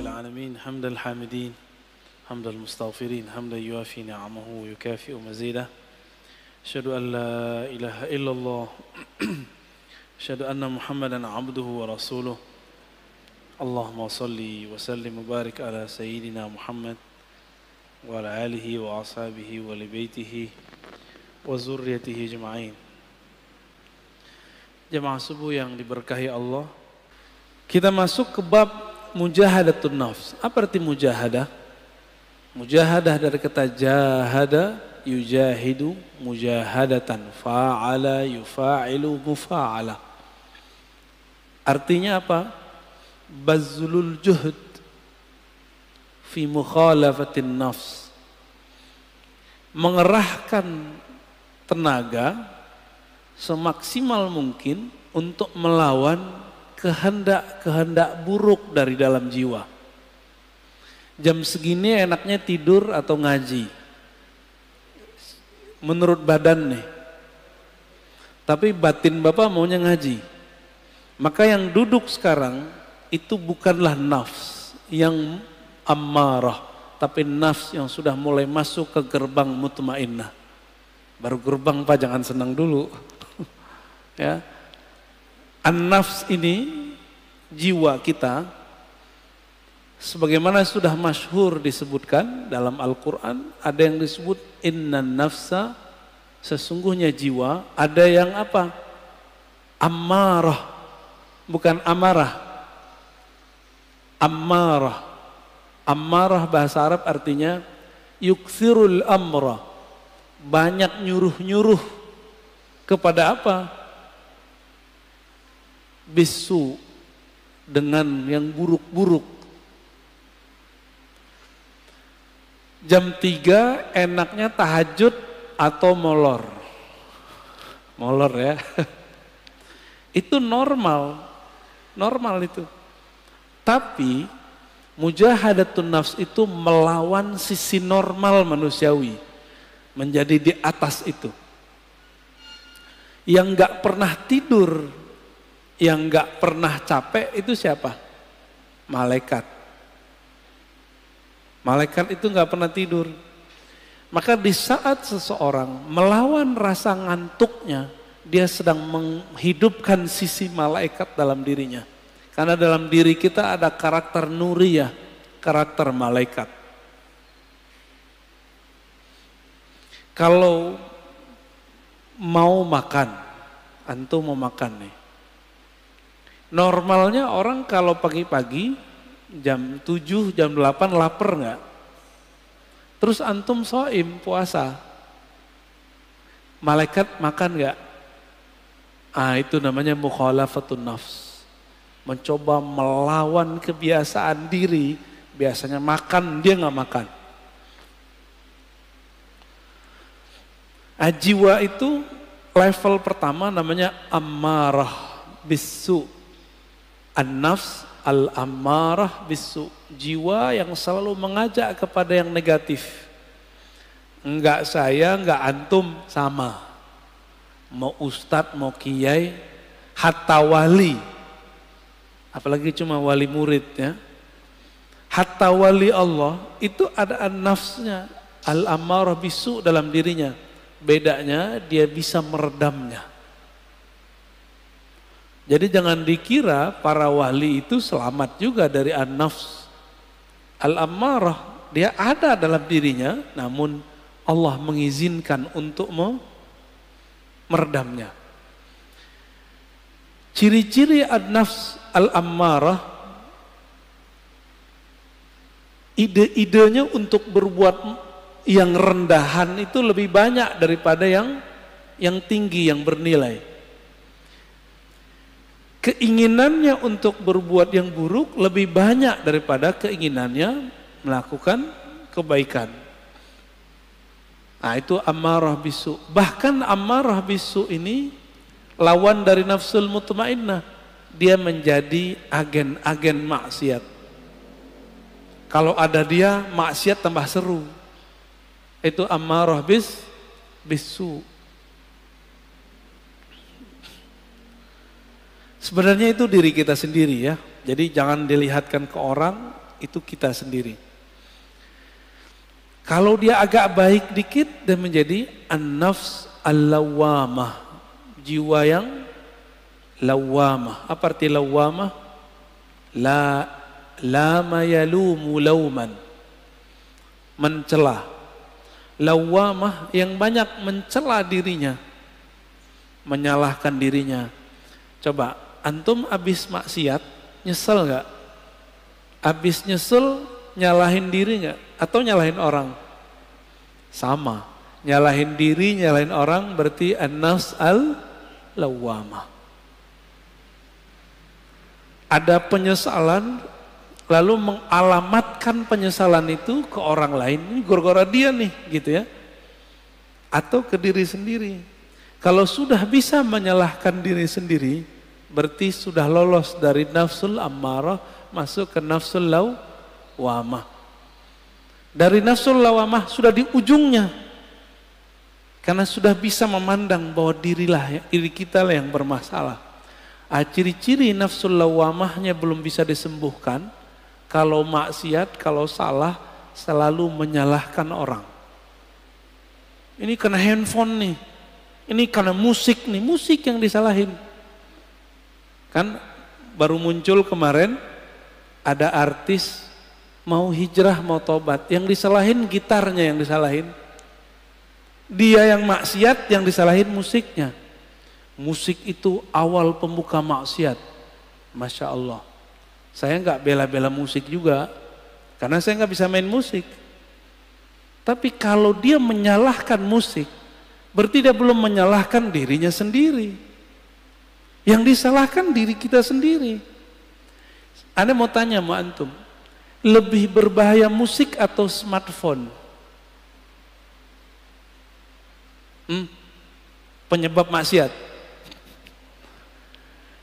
العالمين حمد الحامدين حمد المستغفرين حمدا يوافي نعمه ويكافئ مزيده أشهد أن لا إله إلا الله أشهد أن محمدا عبده ورسوله اللهم صل وسلم وبارك على سيدنا محمد وعلى آله وأصحابه ولبيته wa zurriyatihi Jemaah subuh yang diberkahi Allah. Kita masuk ke bab mujahadatun nafs. Apa arti mujahadah? Mujahadah dari kata jahada, yujahidu, mujahadatan, fa'ala, yufa'ilu, mufa'ala. Artinya apa? Bazlul juhd fi mukhalafatin nafs mengerahkan tenaga semaksimal mungkin untuk melawan kehendak-kehendak buruk dari dalam jiwa. Jam segini enaknya tidur atau ngaji. Menurut badan nih. Tapi batin Bapak maunya ngaji. Maka yang duduk sekarang itu bukanlah nafs yang amarah, tapi nafs yang sudah mulai masuk ke gerbang mutmainnah. Baru gerbang Pak, jangan senang dulu. ya. An-nafs ini jiwa kita sebagaimana sudah masyhur disebutkan dalam Al-Qur'an, ada yang disebut innan nafsa sesungguhnya jiwa, ada yang apa? Amarah. Bukan amarah. Amarah. Amarah bahasa Arab artinya yuksirul amrah banyak nyuruh-nyuruh kepada apa? Bisu dengan yang buruk-buruk. Jam 3 enaknya tahajud atau molor. Molor ya. Itu normal. Normal itu. Tapi mujahadatun nafs itu melawan sisi normal manusiawi menjadi di atas itu. Yang gak pernah tidur, yang gak pernah capek itu siapa? Malaikat. Malaikat itu gak pernah tidur. Maka di saat seseorang melawan rasa ngantuknya, dia sedang menghidupkan sisi malaikat dalam dirinya. Karena dalam diri kita ada karakter nuriyah, karakter malaikat. Kalau mau makan, antum mau makan nih. Normalnya orang kalau pagi-pagi jam 7, jam 8 lapar nggak? Terus antum soim puasa. Malaikat makan nggak? Ah itu namanya mukhalafatun nafs. Mencoba melawan kebiasaan diri. Biasanya makan, dia nggak makan. Ajiwa ah, itu level pertama namanya amarah bisu. An-nafs al-amarah bisu. Jiwa yang selalu mengajak kepada yang negatif. Enggak saya, enggak antum, sama. Mau ustad, mau kiai, hatta wali. Apalagi cuma wali murid ya. Hatta wali Allah itu ada an-nafsnya. Al-amarah bisu dalam dirinya Bedanya dia bisa meredamnya. Jadi jangan dikira para wali itu selamat juga dari an-nafs. Al-ammarah, dia ada dalam dirinya, namun Allah mengizinkan untuk meredamnya. Ciri-ciri an-nafs al-ammarah, ide-idenya untuk berbuat yang rendahan itu lebih banyak daripada yang yang tinggi yang bernilai. Keinginannya untuk berbuat yang buruk lebih banyak daripada keinginannya melakukan kebaikan. Nah, itu amarah bisu. Bahkan amarah bisu ini lawan dari nafsul mutmainnah. Dia menjadi agen-agen maksiat. Kalau ada dia, maksiat tambah seru itu ammarah bis bisu. Sebenarnya itu diri kita sendiri ya. Jadi jangan dilihatkan ke orang, itu kita sendiri. Kalau dia agak baik dikit dan menjadi an-nafs al-lawamah. Jiwa yang lawamah. Apa arti lawamah? La la mayalumu lauman. Mencelah lawamah yang banyak mencela dirinya, menyalahkan dirinya. Coba antum abis maksiat nyesel gak? Abis nyesel nyalahin diri nggak? Atau nyalahin orang? Sama. Nyalahin diri, nyalahin orang berarti anas al lawamah. Ada penyesalan, lalu mengalamatkan penyesalan itu ke orang lain, ini gara-gara dia nih gitu ya. Atau ke diri sendiri. Kalau sudah bisa menyalahkan diri sendiri, berarti sudah lolos dari nafsul ammarah masuk ke nafsul lawamah. Dari nafsul lawamah sudah di ujungnya. Karena sudah bisa memandang bahwa dirilah diri kita lah yang bermasalah. Ah, ciri-ciri nafsul lawamahnya belum bisa disembuhkan, kalau maksiat, kalau salah selalu menyalahkan orang. Ini karena handphone nih. Ini karena musik nih, musik yang disalahin. Kan baru muncul kemarin ada artis mau hijrah, mau tobat. Yang disalahin gitarnya yang disalahin. Dia yang maksiat yang disalahin musiknya. Musik itu awal pembuka maksiat. Masya Allah. Saya nggak bela-bela musik juga, karena saya nggak bisa main musik. Tapi kalau dia menyalahkan musik, berarti dia belum menyalahkan dirinya sendiri. Yang disalahkan diri kita sendiri. Anda mau tanya sama antum, lebih berbahaya musik atau smartphone? Hmm? Penyebab maksiat.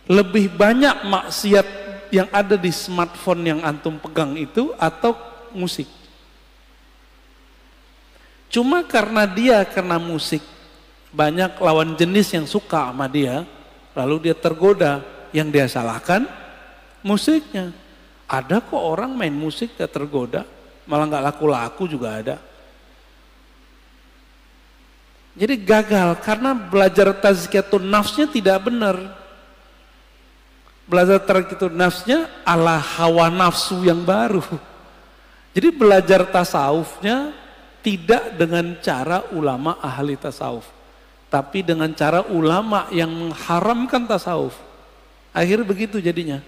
Lebih banyak maksiat yang ada di smartphone yang antum pegang itu atau musik. Cuma karena dia karena musik banyak lawan jenis yang suka sama dia, lalu dia tergoda. Yang dia salahkan musiknya. Ada kok orang main musik dia tergoda, malah nggak laku-laku juga ada. Jadi gagal karena belajar tazkiyatun nafsnya tidak benar. Belajar itu nafsnya ala hawa nafsu yang baru. Jadi belajar tasawufnya tidak dengan cara ulama ahli tasawuf. Tapi dengan cara ulama yang mengharamkan tasawuf. Akhir begitu jadinya.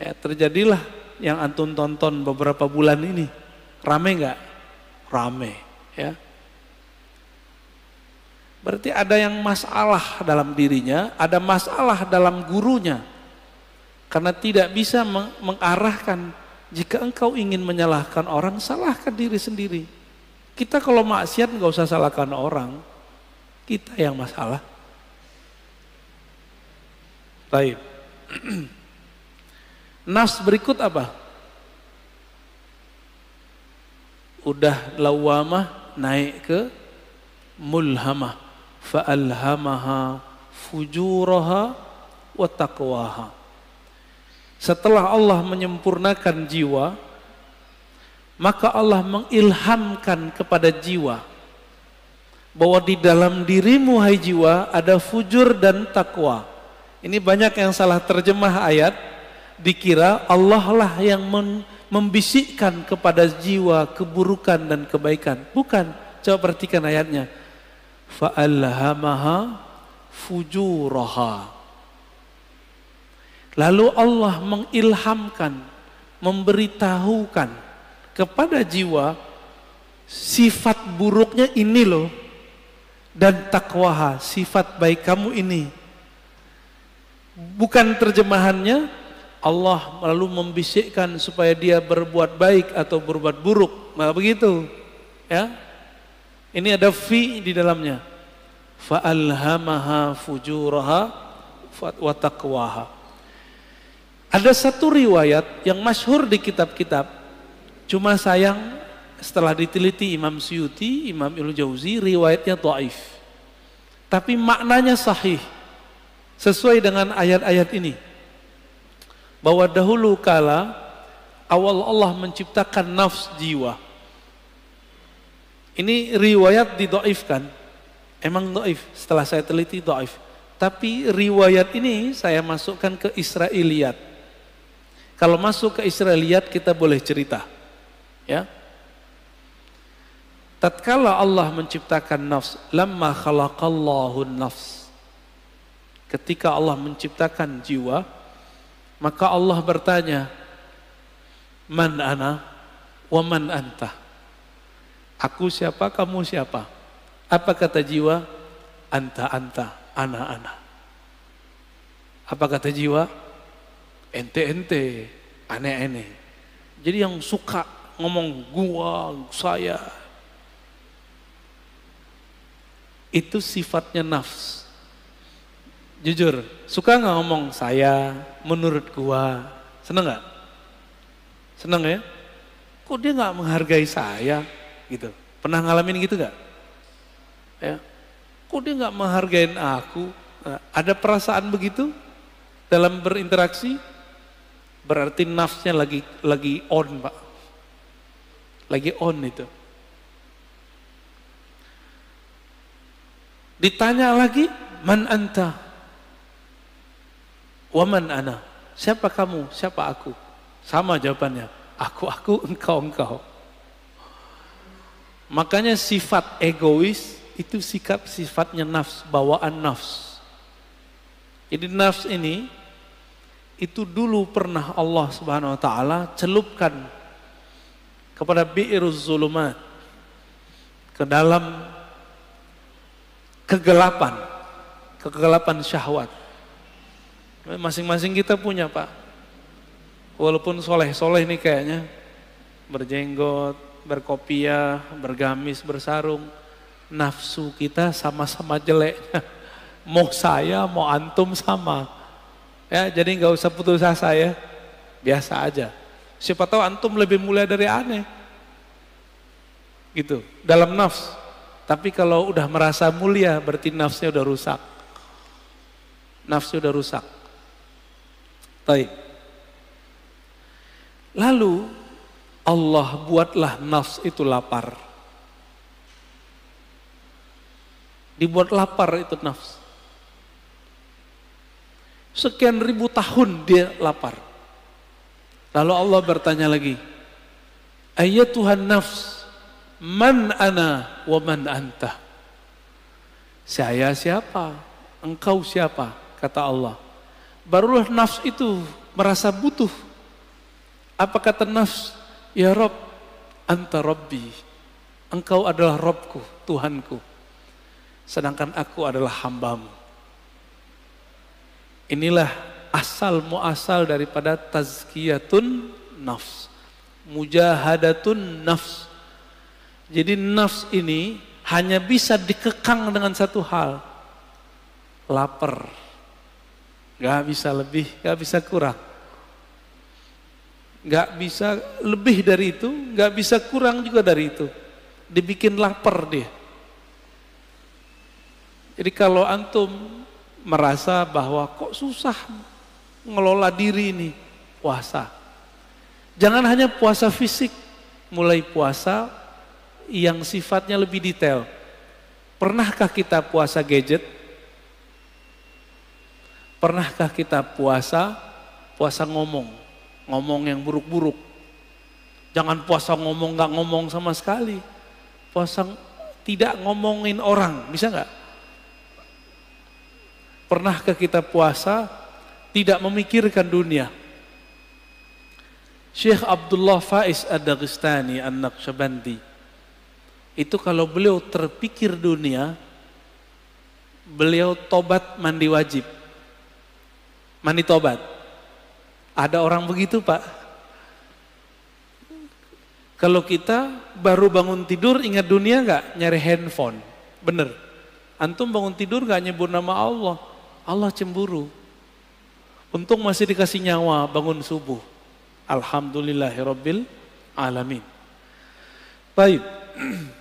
Ya, terjadilah yang antun tonton beberapa bulan ini. Rame nggak? Rame. Ya. Berarti ada yang masalah dalam dirinya, ada masalah dalam gurunya. Karena tidak bisa mengarahkan. Jika engkau ingin menyalahkan orang, salahkan diri sendiri. Kita kalau maksiat nggak usah salahkan orang. Kita yang masalah. Baik. Nas berikut apa? Udah lawamah naik ke mulhamah fa'alhamaha fujuraha wa taqwaha. Setelah Allah menyempurnakan jiwa, maka Allah mengilhamkan kepada jiwa bahwa di dalam dirimu hai jiwa ada fujur dan takwa. Ini banyak yang salah terjemah ayat, dikira Allah lah yang membisikkan kepada jiwa keburukan dan kebaikan. Bukan, coba perhatikan ayatnya fa'alhamaha fujuraha. Lalu Allah mengilhamkan, memberitahukan kepada jiwa sifat buruknya ini loh dan takwaha, sifat baik kamu ini. Bukan terjemahannya Allah lalu membisikkan supaya dia berbuat baik atau berbuat buruk. Nah, begitu. Ya. Ini ada fi di dalamnya. alhamaha fujuraha wa taqwaha. Ada satu riwayat yang masyhur di kitab-kitab. Cuma sayang setelah diteliti Imam Suyuti, Imam Ibnu Jauzi, riwayatnya dhaif. Tapi maknanya sahih. Sesuai dengan ayat-ayat ini. Bahwa dahulu kala awal Allah menciptakan nafs jiwa ini riwayat didoifkan. Emang doif, setelah saya teliti doif. Tapi riwayat ini saya masukkan ke Israeliat. Kalau masuk ke Israeliat kita boleh cerita. Ya. Tatkala Allah menciptakan nafs, lamma khalaqallahu nafs. Ketika Allah menciptakan jiwa, maka Allah bertanya, "Man ana wa man anta?" Aku siapa, kamu siapa? Apa kata jiwa? Anta-anta, ana-ana. Apa kata jiwa? Ente-ente, aneh-aneh. Jadi yang suka ngomong gua, saya. Itu sifatnya nafs. Jujur, suka nggak ngomong saya, menurut gua? Seneng nggak? Seneng ya? Kok dia nggak menghargai saya? gitu. Pernah ngalamin gitu gak? Ya. Kok dia gak menghargain aku? Nah, ada perasaan begitu dalam berinteraksi? Berarti nafsnya lagi lagi on pak. Lagi on itu. Ditanya lagi, man anta? Waman ana? Siapa kamu? Siapa aku? Sama jawabannya. Aku, aku, engkau, engkau. Makanya sifat egois itu sikap sifatnya nafs, bawaan nafs. Jadi nafs ini itu dulu pernah Allah Subhanahu wa taala celupkan kepada bi'iruz zulumat ke dalam kegelapan, kegelapan syahwat. Masing-masing kita punya, Pak. Walaupun soleh-soleh nih kayaknya berjenggot, berkopiah, bergamis, bersarung. Nafsu kita sama-sama jelek. mau saya, mau antum sama. Ya, jadi nggak usah putus asa ya. Biasa aja. Siapa tahu antum lebih mulia dari aneh. Gitu, dalam nafsu. Tapi kalau udah merasa mulia, berarti nafsu udah rusak. Nafsu udah rusak. Baik. Lalu Allah buatlah nafs itu lapar. Dibuat lapar itu nafs. Sekian ribu tahun dia lapar. Lalu Allah bertanya lagi, Ayat Tuhan nafs, man ana wa man anta. Saya siapa? Engkau siapa? Kata Allah. Barulah nafs itu merasa butuh. Apa kata nafs? Ya Rob, Anta Robbi, Engkau adalah Robku, Tuhanku, sedangkan aku adalah hambamu. Inilah asal muasal daripada tazkiyatun nafs, mujahadatun nafs. Jadi nafs ini hanya bisa dikekang dengan satu hal, lapar. Gak bisa lebih, gak bisa kurang nggak bisa lebih dari itu, nggak bisa kurang juga dari itu. Dibikin lapar dia. Jadi kalau antum merasa bahwa kok susah ngelola diri ini, puasa. Jangan hanya puasa fisik, mulai puasa yang sifatnya lebih detail. Pernahkah kita puasa gadget? Pernahkah kita puasa puasa ngomong? ngomong yang buruk-buruk. Jangan puasa ngomong nggak ngomong sama sekali. Puasa tidak ngomongin orang, bisa nggak? Pernahkah kita puasa tidak memikirkan dunia? Syekh Abdullah Faiz ad daghestani An-Naqsyabandi itu kalau beliau terpikir dunia beliau tobat mandi wajib mandi tobat ada orang begitu pak. Kalau kita baru bangun tidur ingat dunia nggak nyari handphone, bener. Antum bangun tidur nggak nyebut nama Allah, Allah cemburu. Untung masih dikasih nyawa bangun subuh. Alhamdulillahirobbil alamin. Baik.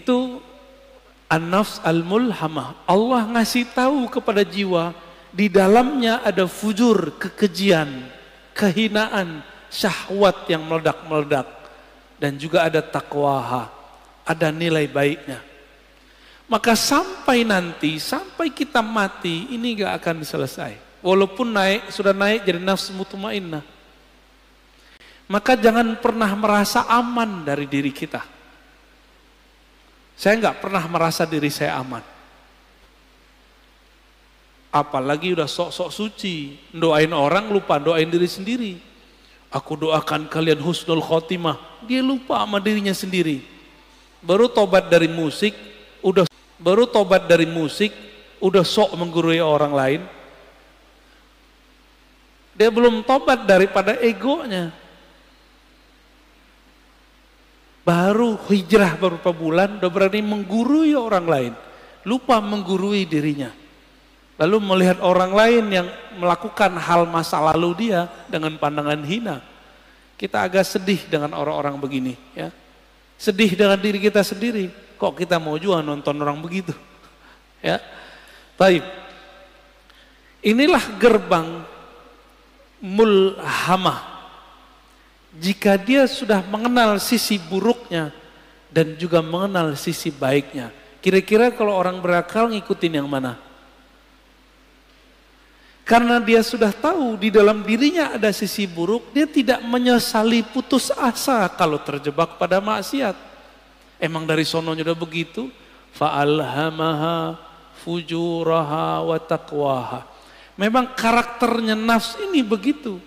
Itu an-nafs al-mulhamah. Allah ngasih tahu kepada jiwa di dalamnya ada fujur, kekejian, kehinaan, syahwat yang meledak-meledak. Dan juga ada takwaha, ada nilai baiknya. Maka sampai nanti, sampai kita mati, ini gak akan selesai. Walaupun naik, sudah naik jadi nafsu mutmainnah. Maka jangan pernah merasa aman dari diri kita. Saya nggak pernah merasa diri saya aman. Apalagi udah sok-sok suci, doain orang lupa doain diri sendiri. Aku doakan kalian husnul khotimah. Dia lupa sama dirinya sendiri. Baru tobat dari musik, udah baru tobat dari musik, udah sok menggurui orang lain. Dia belum tobat daripada egonya. Baru hijrah beberapa bulan, udah berani menggurui orang lain. Lupa menggurui dirinya Lalu melihat orang lain yang melakukan hal masa lalu dia dengan pandangan hina. Kita agak sedih dengan orang-orang begini. ya Sedih dengan diri kita sendiri. Kok kita mau juga nonton orang begitu? Ya, Baik, Inilah gerbang mulhamah. Jika dia sudah mengenal sisi buruknya dan juga mengenal sisi baiknya. Kira-kira kalau orang berakal ngikutin yang mana? Karena dia sudah tahu di dalam dirinya ada sisi buruk, dia tidak menyesali putus asa kalau terjebak pada maksiat. Emang dari sononya udah begitu? Fa'alhamaha fujuraha wa taqwaha. Memang karakternya nafs ini begitu.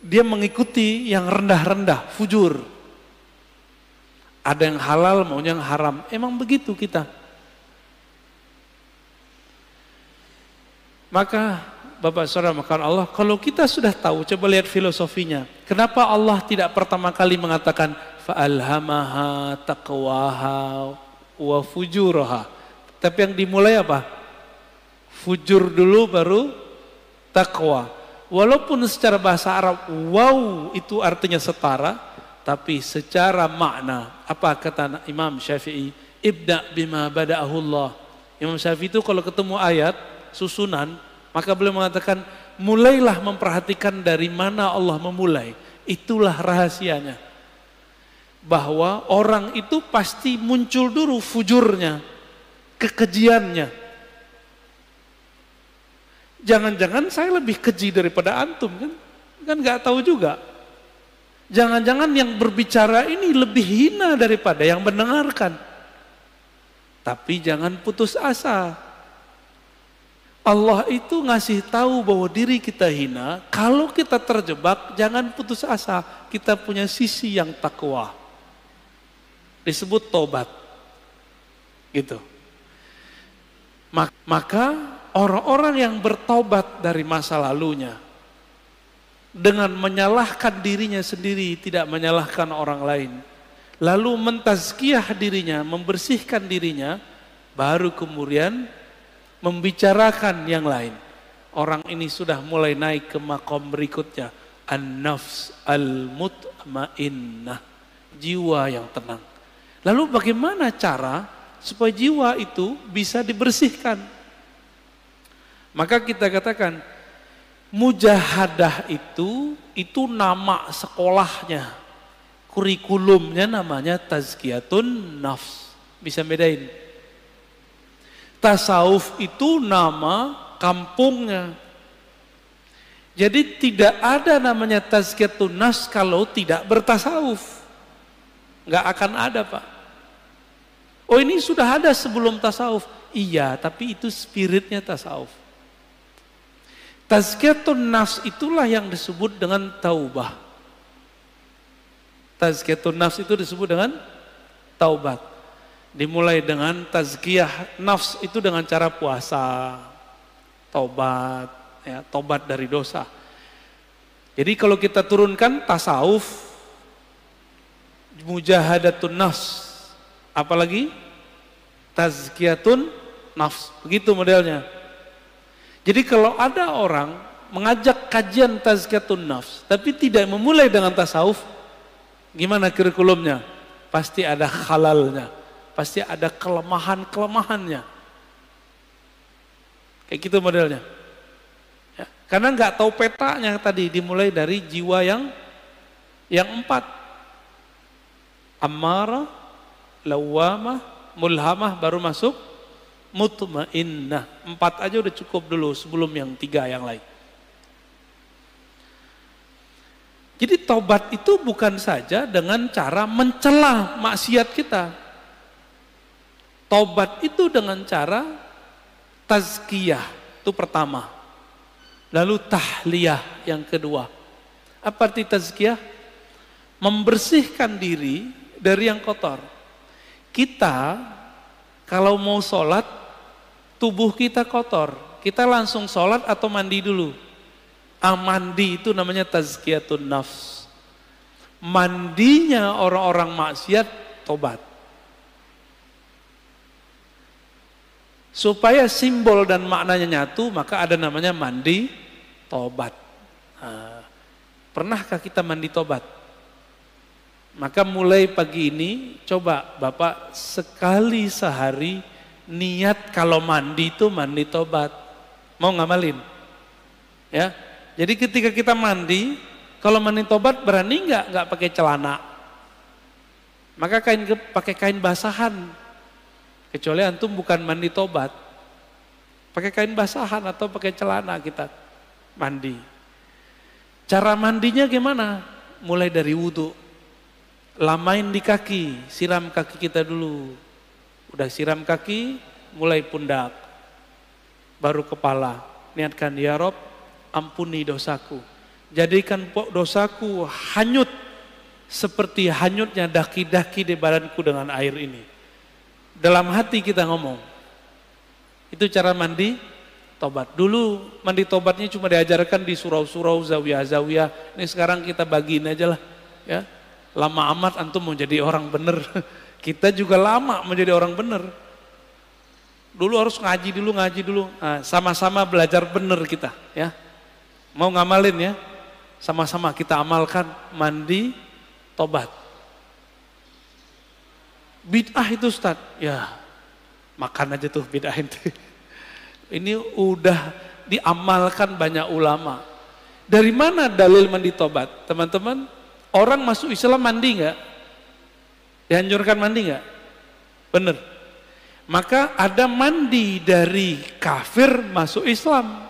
Dia mengikuti yang rendah-rendah, fujur. Ada yang halal, maunya yang haram. Emang begitu kita. Maka Bapak Saudara makan Allah, kalau kita sudah tahu, coba lihat filosofinya. Kenapa Allah tidak pertama kali mengatakan fa'alhamaha taqwaha wa fujuraha. Tapi yang dimulai apa? Fujur dulu baru takwa. Walaupun secara bahasa Arab wow itu artinya setara, tapi secara makna apa kata Imam Syafi'i? Ibda bima bada'ahullah. Imam Syafi'i itu kalau ketemu ayat susunan, maka beliau mengatakan mulailah memperhatikan dari mana Allah memulai. Itulah rahasianya. Bahwa orang itu pasti muncul dulu fujurnya, kekejiannya. Jangan-jangan saya lebih keji daripada antum kan? Kan nggak tahu juga. Jangan-jangan yang berbicara ini lebih hina daripada yang mendengarkan. Tapi jangan putus asa. Allah itu ngasih tahu bahwa diri kita hina, kalau kita terjebak jangan putus asa, kita punya sisi yang takwa. Disebut tobat. Gitu. Maka orang-orang yang bertobat dari masa lalunya dengan menyalahkan dirinya sendiri, tidak menyalahkan orang lain, lalu mentazkiyah dirinya, membersihkan dirinya, baru kemudian membicarakan yang lain. Orang ini sudah mulai naik ke makom berikutnya. An-nafs al-mutmainnah. Jiwa yang tenang. Lalu bagaimana cara supaya jiwa itu bisa dibersihkan? Maka kita katakan, mujahadah itu, itu nama sekolahnya. Kurikulumnya namanya tazkiyatun nafs. Bisa bedain Tasawuf itu nama kampungnya. Jadi tidak ada namanya tazkiyatun nas kalau tidak bertasawuf. Nggak akan ada Pak. Oh ini sudah ada sebelum tasawuf. Iya, tapi itu spiritnya tasawuf. Tazkiyatun nas itulah yang disebut dengan taubah. Tazkiyatun nas itu disebut dengan taubat. Dimulai dengan tazkiyah nafs itu dengan cara puasa, tobat, ya, tobat dari dosa. Jadi kalau kita turunkan tasawuf, mujahadatun nafs, apalagi tazkiyatun nafs, begitu modelnya. Jadi kalau ada orang mengajak kajian tazkiyatun nafs, tapi tidak memulai dengan tasawuf, gimana kurikulumnya? Pasti ada halalnya pasti ada kelemahan-kelemahannya. Kayak gitu modelnya. Ya, karena nggak tahu petanya tadi dimulai dari jiwa yang yang empat. Amarah, lawamah, mulhamah baru masuk mutmainnah. Empat aja udah cukup dulu sebelum yang tiga yang lain. Jadi tobat itu bukan saja dengan cara mencelah maksiat kita, Tobat itu dengan cara tazkiyah itu pertama. Lalu tahliyah yang kedua. Apa arti tazkiyah? Membersihkan diri dari yang kotor. Kita kalau mau sholat, tubuh kita kotor. Kita langsung sholat atau mandi dulu. Amandi ah, itu namanya tazkiyatun nafs. Mandinya orang-orang maksiat, tobat. Supaya simbol dan maknanya nyatu, maka ada namanya mandi tobat. Pernahkah kita mandi tobat? Maka mulai pagi ini, coba Bapak sekali sehari niat kalau mandi itu mandi tobat. Mau ngamalin? Ya. Jadi ketika kita mandi, kalau mandi tobat berani nggak nggak pakai celana? Maka kain pakai kain basahan Kecuali antum bukan mandi tobat. Pakai kain basahan atau pakai celana kita mandi. Cara mandinya gimana? Mulai dari wudhu. Lamain di kaki, siram kaki kita dulu. Udah siram kaki, mulai pundak. Baru kepala. Niatkan, ya Rob, ampuni dosaku. Jadikan dosaku hanyut seperti hanyutnya daki-daki di badanku dengan air ini dalam hati kita ngomong. Itu cara mandi tobat. Dulu mandi tobatnya cuma diajarkan di surau-surau, zawiyah-zawiyah. Ini sekarang kita bagiin aja lah. Ya. Lama amat antum mau jadi orang bener. Kita juga lama menjadi orang bener. Dulu harus ngaji dulu, ngaji dulu. Nah, sama-sama nah, belajar bener kita. ya Mau ngamalin ya. Sama-sama kita amalkan mandi tobat. Bid'ah itu Ustaz. Ya, makan aja tuh bid'ah itu. Ini udah diamalkan banyak ulama. Dari mana dalil mandi tobat? Teman-teman, orang masuk Islam mandi nggak? Dianjurkan mandi nggak? Benar. Maka ada mandi dari kafir masuk Islam.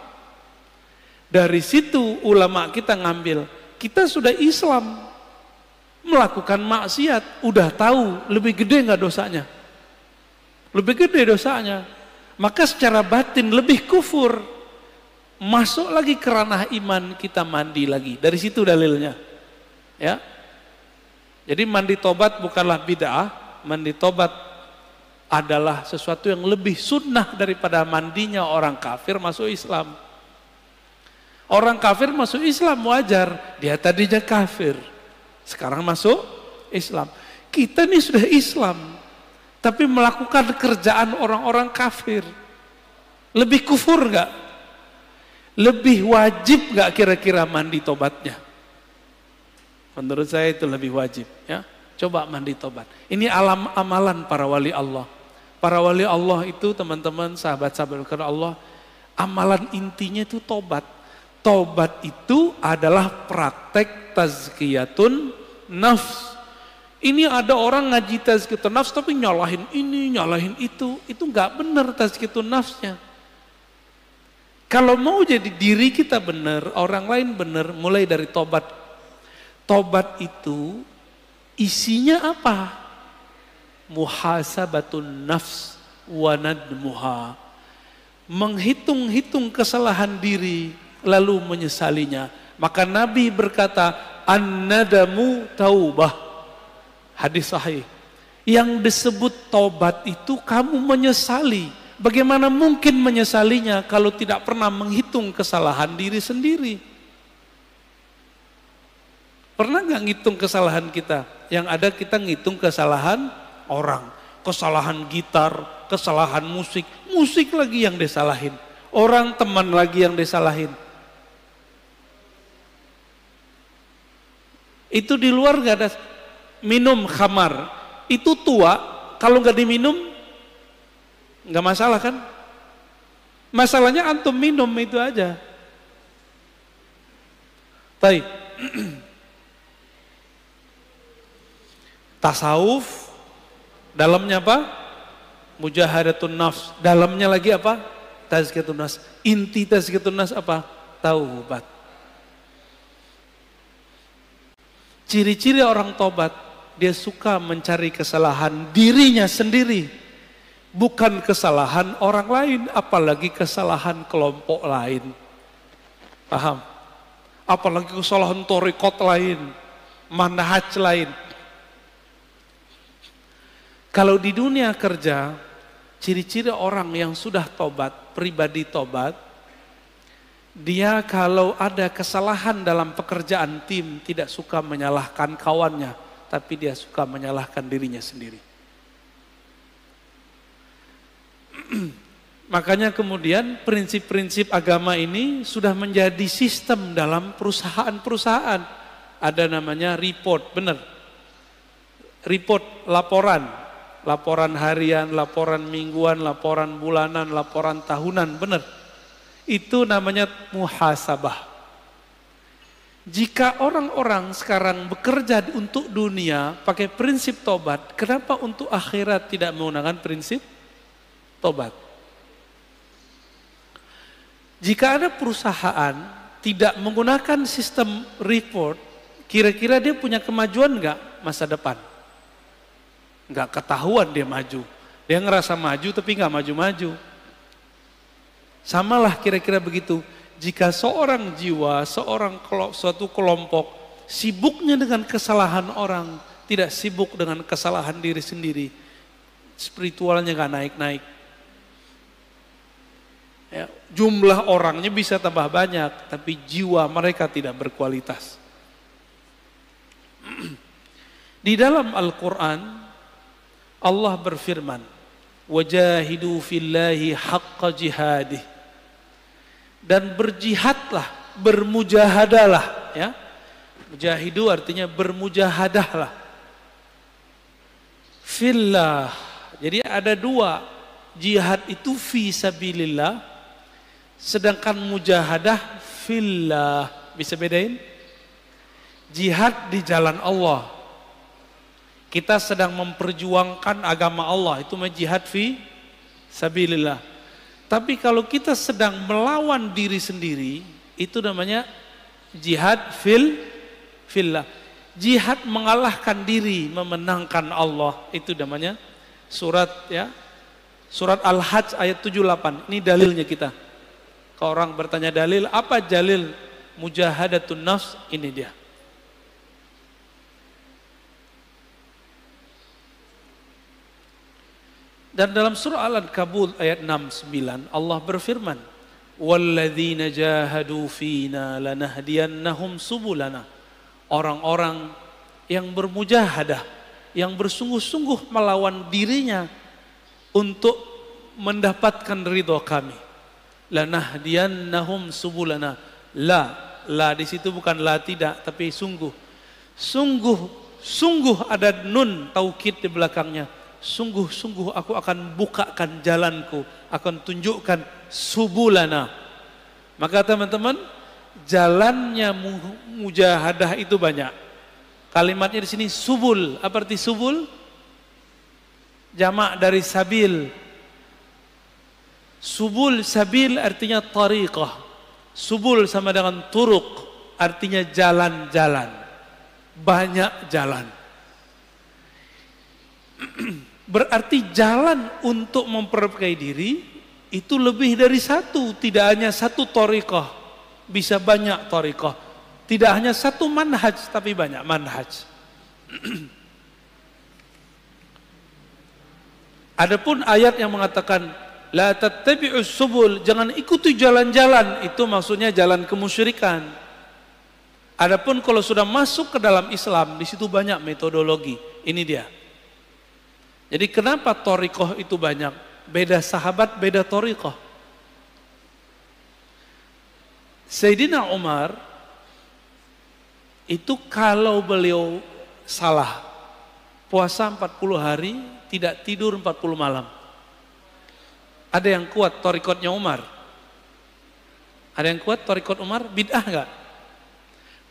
Dari situ ulama kita ngambil, kita sudah Islam, melakukan maksiat, udah tahu lebih gede nggak dosanya? Lebih gede dosanya. Maka secara batin lebih kufur. Masuk lagi ke ranah iman kita mandi lagi. Dari situ dalilnya. Ya. Jadi mandi tobat bukanlah bid'ah, mandi tobat adalah sesuatu yang lebih sunnah daripada mandinya orang kafir masuk Islam. Orang kafir masuk Islam wajar, dia tadinya kafir. Sekarang masuk Islam. Kita ini sudah Islam, tapi melakukan kerjaan orang-orang kafir. Lebih kufur nggak? Lebih wajib nggak kira-kira mandi tobatnya? Menurut saya itu lebih wajib. Ya, coba mandi tobat. Ini alam amalan para wali Allah. Para wali Allah itu teman-teman sahabat-sahabat Allah, amalan intinya itu tobat. Tobat itu adalah praktek tazkiyatun nafs. Ini ada orang ngaji gitu nafs tapi nyalahin ini, nyalahin itu. Itu nggak benar gitu nafsnya. Kalau mau jadi diri kita benar, orang lain benar, mulai dari tobat. Tobat itu isinya apa? Muhasabatun nafs nadmuha. Menghitung-hitung kesalahan diri, lalu menyesalinya maka Nabi berkata, "An-nadamu taubah." Hadis sahih. Yang disebut taubat itu kamu menyesali. Bagaimana mungkin menyesalinya kalau tidak pernah menghitung kesalahan diri sendiri? Pernah nggak ngitung kesalahan kita? Yang ada kita ngitung kesalahan orang. Kesalahan gitar, kesalahan musik. Musik lagi yang disalahin. Orang teman lagi yang disalahin. Itu di luar nggak ada minum khamar. Itu tua, kalau nggak diminum nggak masalah kan? Masalahnya antum minum itu aja. tapi Tasawuf dalamnya apa? Mujahadatun nafs. Dalamnya lagi apa? Tazkiyatun nas. Inti tazkiyatun nas apa? Taubat. Ciri-ciri orang tobat, dia suka mencari kesalahan dirinya sendiri. Bukan kesalahan orang lain, apalagi kesalahan kelompok lain. Paham? Apalagi kesalahan torikot lain, manhaj lain. Kalau di dunia kerja, ciri-ciri orang yang sudah tobat, pribadi tobat, dia kalau ada kesalahan dalam pekerjaan tim tidak suka menyalahkan kawannya, tapi dia suka menyalahkan dirinya sendiri. Makanya kemudian prinsip-prinsip agama ini sudah menjadi sistem dalam perusahaan-perusahaan. Ada namanya report, benar. Report, laporan. Laporan harian, laporan mingguan, laporan bulanan, laporan tahunan, benar itu namanya muhasabah. Jika orang-orang sekarang bekerja untuk dunia pakai prinsip tobat, kenapa untuk akhirat tidak menggunakan prinsip tobat? Jika ada perusahaan tidak menggunakan sistem report, kira-kira dia punya kemajuan nggak masa depan? Nggak ketahuan dia maju. Dia ngerasa maju tapi nggak maju-maju. Samalah kira-kira begitu. Jika seorang jiwa, seorang suatu kelompok sibuknya dengan kesalahan orang, tidak sibuk dengan kesalahan diri sendiri, spiritualnya gak naik-naik. Ya, jumlah orangnya bisa tambah banyak, tapi jiwa mereka tidak berkualitas. Di dalam Al-Quran, Allah berfirman, Wajahidu fillahi haqqa jihadih dan berjihadlah, bermujahadalah ya. Mujahidu artinya bermujahadahlah. Fillah. Jadi ada dua, jihad itu fi sabilillah sedangkan mujahadah filah Bisa bedain? Jihad di jalan Allah. Kita sedang memperjuangkan agama Allah, itu jihad fi sabilillah tapi kalau kita sedang melawan diri sendiri, itu namanya jihad fil filah. Jihad mengalahkan diri, memenangkan Allah. Itu namanya surat ya. Surat Al-Hajj ayat 78. Ini dalilnya kita. Kalau orang bertanya dalil, apa dalil mujahadatun nafs? Ini dia. Dan dalam surah Al-Ankabut ayat 69 Allah berfirman, "Walladzina jahadu fina lanahdiyannahum subulana." Orang-orang yang bermujahadah, yang bersungguh-sungguh melawan dirinya untuk mendapatkan ridho kami. Lanahdiyannahum subulana. La, la di situ bukan la tidak, tapi sungguh. Sungguh, sungguh ada nun taukid di belakangnya sungguh-sungguh aku akan bukakan jalanku, akan tunjukkan subulana. Maka teman-teman, jalannya mujahadah itu banyak. Kalimatnya di sini subul. Apa arti subul? Jamak dari sabil. Subul sabil artinya tariqah. Subul sama dengan turuk artinya jalan-jalan. Banyak jalan. Berarti jalan untuk memperbaiki diri itu lebih dari satu, tidak hanya satu torikoh, bisa banyak torikoh. Tidak hanya satu manhaj, tapi banyak manhaj. Adapun ayat yang mengatakan la tattabi'us subul, jangan ikuti jalan-jalan, itu maksudnya jalan kemusyrikan. Adapun kalau sudah masuk ke dalam Islam, di situ banyak metodologi. Ini dia. Jadi kenapa torikoh itu banyak? Beda sahabat, beda torikoh. Sayyidina Umar itu kalau beliau salah puasa 40 hari tidak tidur 40 malam. Ada yang kuat torikotnya Umar? Ada yang kuat torikot Umar? Bid'ah nggak?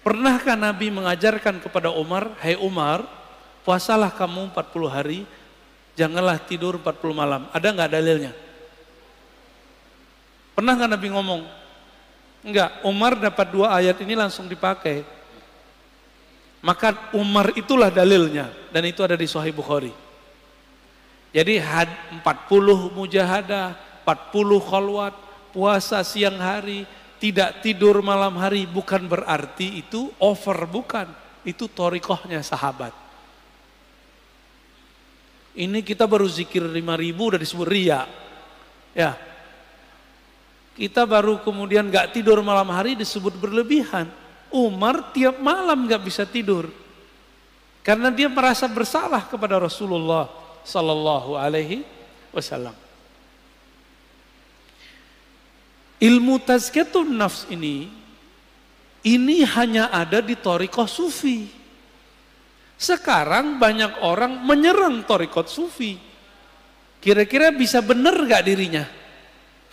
Pernahkah Nabi mengajarkan kepada Umar, hei hey Umar, puasalah kamu 40 hari janganlah tidur 40 malam. Ada nggak dalilnya? Pernah nggak Nabi ngomong? Enggak, Umar dapat dua ayat ini langsung dipakai. Maka Umar itulah dalilnya dan itu ada di Sahih Bukhari. Jadi 40 mujahadah, 40 khalwat, puasa siang hari, tidak tidur malam hari bukan berarti itu over bukan. Itu torikohnya sahabat. Ini kita baru zikir 5000 dari disebut ria. Ya. Kita baru kemudian gak tidur malam hari disebut berlebihan. Umar tiap malam gak bisa tidur. Karena dia merasa bersalah kepada Rasulullah sallallahu alaihi wasallam. Ilmu tazkiyatun nafs ini ini hanya ada di torikoh sufi. Sekarang banyak orang menyerang torikot sufi. Kira-kira bisa benar gak dirinya?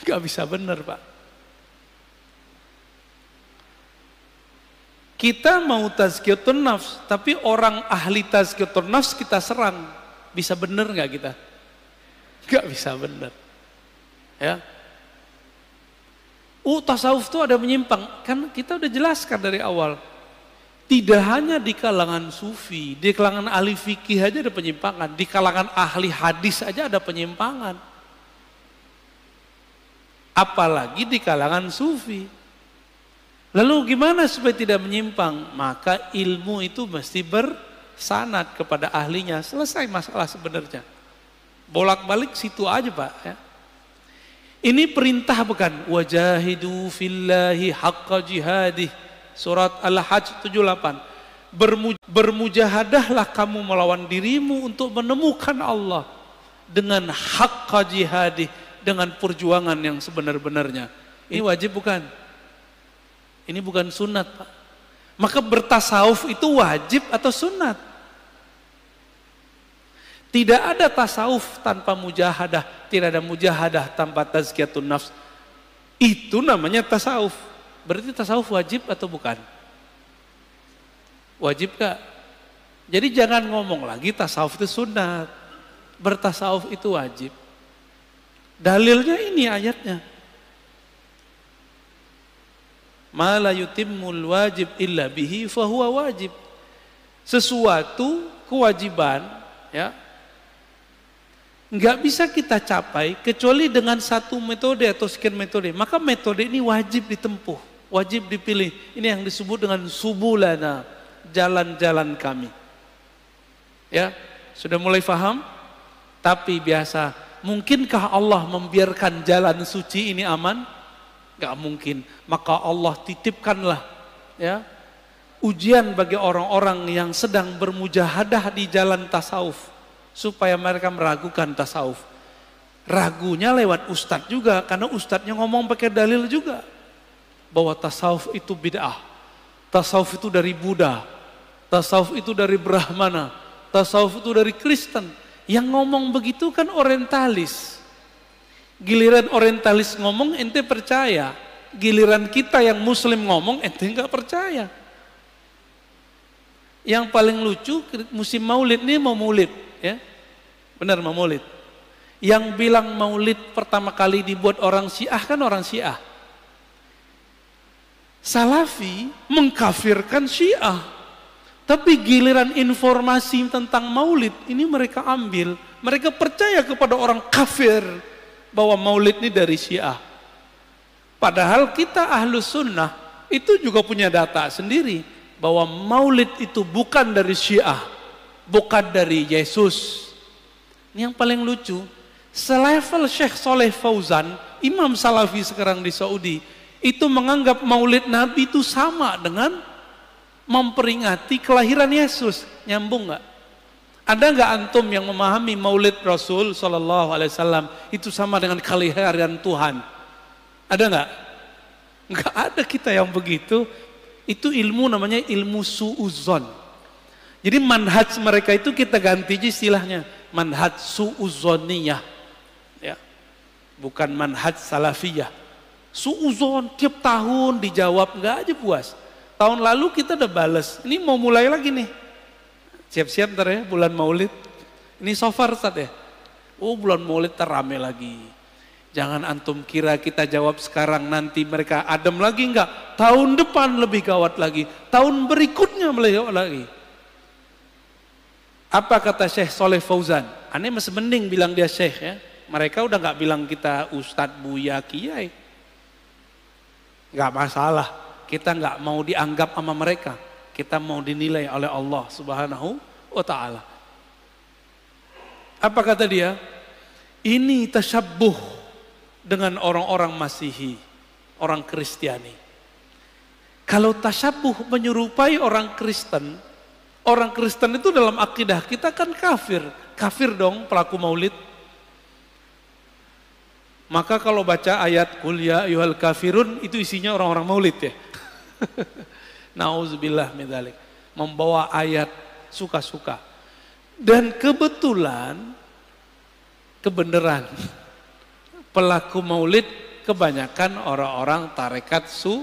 Gak bisa benar Pak. Kita mau tazkiyatun nafs, tapi orang ahli tazkiyatun nafs kita serang. Bisa benar gak kita? Gak bisa benar. Ya. Uh, tasawuf itu ada menyimpang. Kan kita udah jelaskan dari awal tidak hanya di kalangan sufi, di kalangan ahli fikih aja ada penyimpangan, di kalangan ahli hadis aja ada penyimpangan. Apalagi di kalangan sufi. Lalu gimana supaya tidak menyimpang? Maka ilmu itu mesti bersanat kepada ahlinya. Selesai masalah sebenarnya. Bolak-balik situ aja Pak. Ya. Ini perintah bukan? Wajahidu fillahi haqqa jihadih Surat Al-Hajj 78. Bermu bermujahadahlah kamu melawan dirimu untuk menemukan Allah dengan hak jihad dengan perjuangan yang sebenar-benarnya. Ini wajib bukan? Ini bukan sunat, Pak. Maka bertasawuf itu wajib atau sunat? Tidak ada tasawuf tanpa mujahadah, tidak ada mujahadah tanpa tazkiyatun nafs. Itu namanya tasawuf. Berarti tasawuf wajib atau bukan? Wajib kak? Jadi jangan ngomong lagi tasawuf itu sunat. Bertasawuf itu wajib. Dalilnya ini ayatnya. Mala wajib illa bihi fahuwa wajib. Sesuatu kewajiban ya nggak bisa kita capai kecuali dengan satu metode atau sekian metode. Maka metode ini wajib ditempuh wajib dipilih. Ini yang disebut dengan subulana, jalan-jalan kami. Ya, sudah mulai faham? Tapi biasa, mungkinkah Allah membiarkan jalan suci ini aman? Gak mungkin. Maka Allah titipkanlah ya ujian bagi orang-orang yang sedang bermujahadah di jalan tasawuf supaya mereka meragukan tasawuf. Ragunya lewat ustadz juga karena ustadznya ngomong pakai dalil juga bahwa tasawuf itu bid'ah. Tasawuf itu dari Buddha. Tasawuf itu dari Brahmana. Tasawuf itu dari Kristen. Yang ngomong begitu kan orientalis. Giliran orientalis ngomong ente percaya. Giliran kita yang muslim ngomong ente nggak percaya. Yang paling lucu musim maulid ini mau maulid ya. Benar mau maulid. Yang bilang maulid pertama kali dibuat orang syiah kan orang syiah. Salafi mengkafirkan Syiah. Tapi giliran informasi tentang maulid ini mereka ambil. Mereka percaya kepada orang kafir bahwa maulid ini dari Syiah. Padahal kita ahlu sunnah itu juga punya data sendiri bahwa maulid itu bukan dari Syiah, bukan dari Yesus. Ini yang paling lucu. Selevel Syekh Soleh Fauzan, imam salafi sekarang di Saudi, itu menganggap maulid Nabi itu sama dengan memperingati kelahiran Yesus. Nyambung nggak? Ada nggak antum yang memahami maulid Rasul Shallallahu Alaihi Wasallam itu sama dengan kelahiran Tuhan? Ada nggak? Nggak ada kita yang begitu. Itu ilmu namanya ilmu suuzon. Jadi manhaj mereka itu kita ganti istilahnya manhaj suuzoniyah. Ya. Bukan manhaj salafiyah Suuzon tiap tahun dijawab nggak aja puas. Tahun lalu kita udah bales. Ini mau mulai lagi nih. Siap-siap ntar ya bulan maulid. Ini so far Ustaz ya. Oh bulan maulid terame lagi. Jangan antum kira kita jawab sekarang nanti mereka adem lagi enggak. Tahun depan lebih gawat lagi. Tahun berikutnya lebih lagi. Apa kata Syekh Soleh Fauzan? Aneh masih mending bilang dia Syekh ya. Mereka udah nggak bilang kita Ustadz Buya Kiai. Gak masalah. Kita nggak mau dianggap sama mereka. Kita mau dinilai oleh Allah subhanahu wa ta'ala. Apa kata dia? Ini tasyabuh dengan orang-orang masihi. Orang Kristiani. Kalau tasyabuh menyerupai orang Kristen, orang Kristen itu dalam akidah kita kan kafir. Kafir dong pelaku maulid. Maka kalau baca ayat kuliah ya yuhal kafirun itu isinya orang-orang maulid ya. Nauzubillah medalik Membawa ayat suka-suka. Dan kebetulan kebenaran pelaku maulid kebanyakan orang-orang tarekat su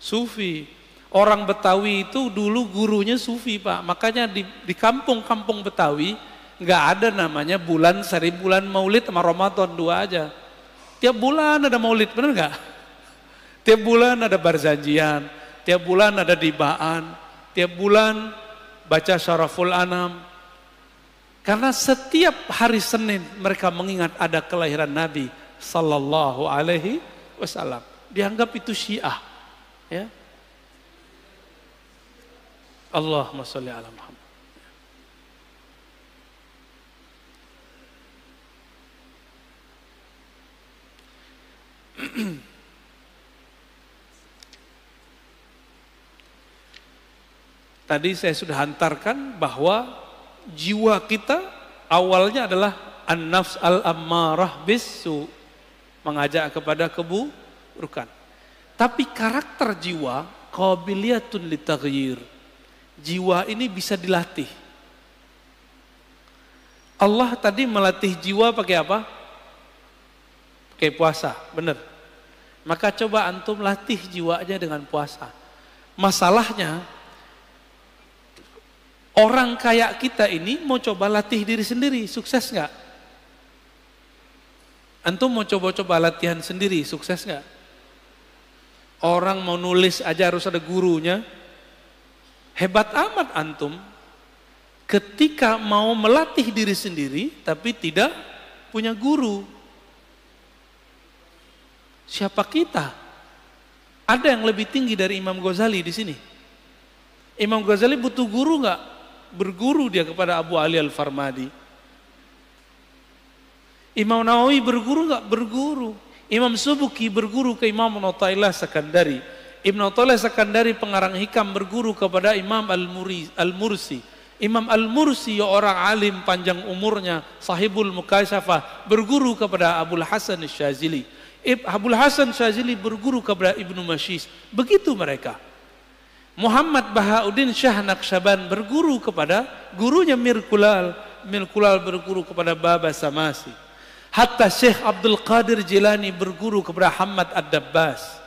sufi. Orang Betawi itu dulu gurunya sufi pak. Makanya di, kampung-kampung Betawi nggak ada namanya bulan seribu bulan maulid sama Ramadan dua aja. Tiap bulan ada maulid, benar nggak? Tiap bulan ada barzanjian, tiap bulan ada dibaan, tiap bulan baca syaraful anam. Karena setiap hari Senin mereka mengingat ada kelahiran Nabi Sallallahu Alaihi Wasallam. Dianggap itu syiah. Ya. Allahumma salli ala Muhammad. Tadi saya sudah hantarkan bahwa jiwa kita awalnya adalah an-nafs al-ammarah bisu mengajak kepada keburukan. Tapi karakter jiwa qabiliyatun litaghyir. Jiwa ini bisa dilatih. Allah tadi melatih jiwa pakai apa? Pakai puasa, benar. Maka coba antum latih jiwanya dengan puasa. Masalahnya, orang kayak kita ini mau coba latih diri sendiri, sukses nggak? Antum mau coba-coba latihan sendiri, sukses nggak? Orang mau nulis aja harus ada gurunya. Hebat amat antum. Ketika mau melatih diri sendiri, tapi tidak punya guru, Siapa kita? Ada yang lebih tinggi dari Imam Ghazali di sini. Imam Ghazali butuh guru nggak? Berguru dia kepada Abu Ali Al Farmadi. Imam Nawawi berguru nggak? Berguru. Imam Subuki berguru ke Imam Nautailah Sekandari. Imam Nautailah Sekandari pengarang hikam berguru kepada Imam Al, Al Mursi. Imam Al Mursi ya orang alim panjang umurnya, sahibul mukaisafah, berguru kepada Abu Hasan Syazili. Abdul Hasan Syazili berguru kepada Ibnu Masyis. Begitu mereka. Muhammad Bahauddin Syah Naqsaban berguru kepada gurunya Mirkulal. Mirkulal berguru kepada Baba Samasi. Hatta Syekh Abdul Qadir Jilani berguru kepada Hamad Ad-Dabbas.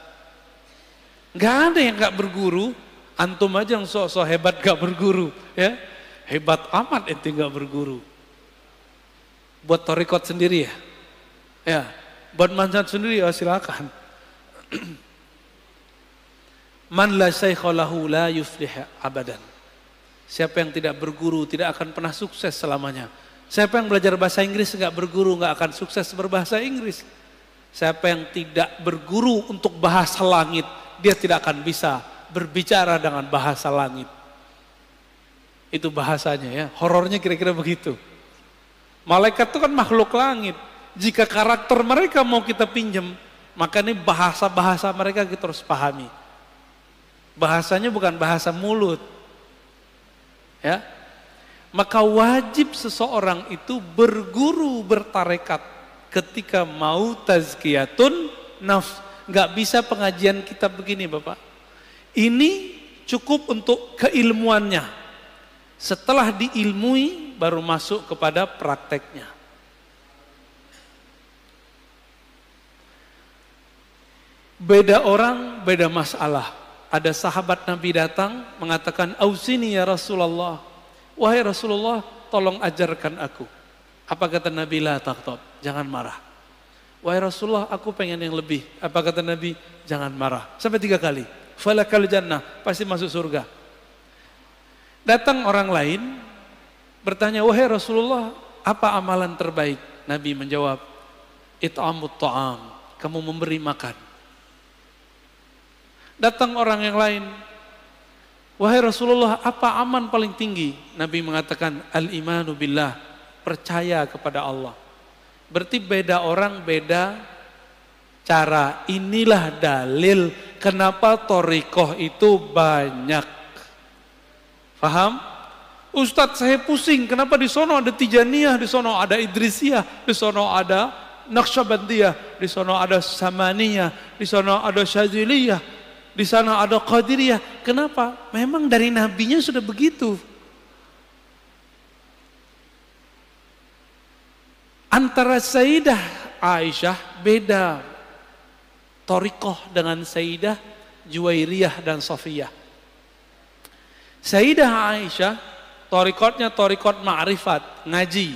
Gak ada yang gak berguru. Antum aja yang sok-sok hebat gak berguru. ya Hebat amat ente gak berguru. Buat torikot sendiri ya. Ya, Buat mantan sendiri ya silakan. Man la syaikhalahu la yufliha abadan. Siapa yang tidak berguru tidak akan pernah sukses selamanya. Siapa yang belajar bahasa Inggris nggak berguru nggak akan sukses berbahasa Inggris. Siapa yang tidak berguru untuk bahasa langit dia tidak akan bisa berbicara dengan bahasa langit. Itu bahasanya ya. Horornya kira-kira begitu. Malaikat itu kan makhluk langit. Jika karakter mereka mau kita pinjam, maka ini bahasa-bahasa mereka kita harus pahami. Bahasanya bukan bahasa mulut. Ya. Maka wajib seseorang itu berguru bertarekat ketika mau tazkiyatun nafs. Gak bisa pengajian kita begini Bapak. Ini cukup untuk keilmuannya. Setelah diilmui baru masuk kepada prakteknya. Beda orang, beda masalah. Ada sahabat Nabi datang mengatakan, Ausini ya Rasulullah. Wahai Rasulullah, tolong ajarkan aku. Apa kata Nabi? La taktob, jangan marah. Wahai Rasulullah, aku pengen yang lebih. Apa kata Nabi? Jangan marah. Sampai tiga kali. Falakal jannah, pasti masuk surga. Datang orang lain, bertanya, Wahai Rasulullah, apa amalan terbaik? Nabi menjawab, It'amut ta'am, kamu memberi makan. Datang orang yang lain. Wahai Rasulullah, apa aman paling tinggi? Nabi mengatakan, al-imanu billah, percaya kepada Allah. Berarti beda orang, beda cara. Inilah dalil kenapa torikoh itu banyak. Faham? Ustadz saya pusing, kenapa di sono ada Tijaniyah, di sono ada Idrisiyah, di sono ada Naqsyabandiyah, di sono ada Samaniyah, di sono ada Syaziliyah, di sana ada Qadiriyah. Kenapa? Memang dari nabinya sudah begitu. Antara Sayyidah Aisyah beda Torikoh dengan Sayyidah Juwairiyah dan Sofiyah. Sayyidah Aisyah Torikotnya Torikot Ma'rifat, ngaji.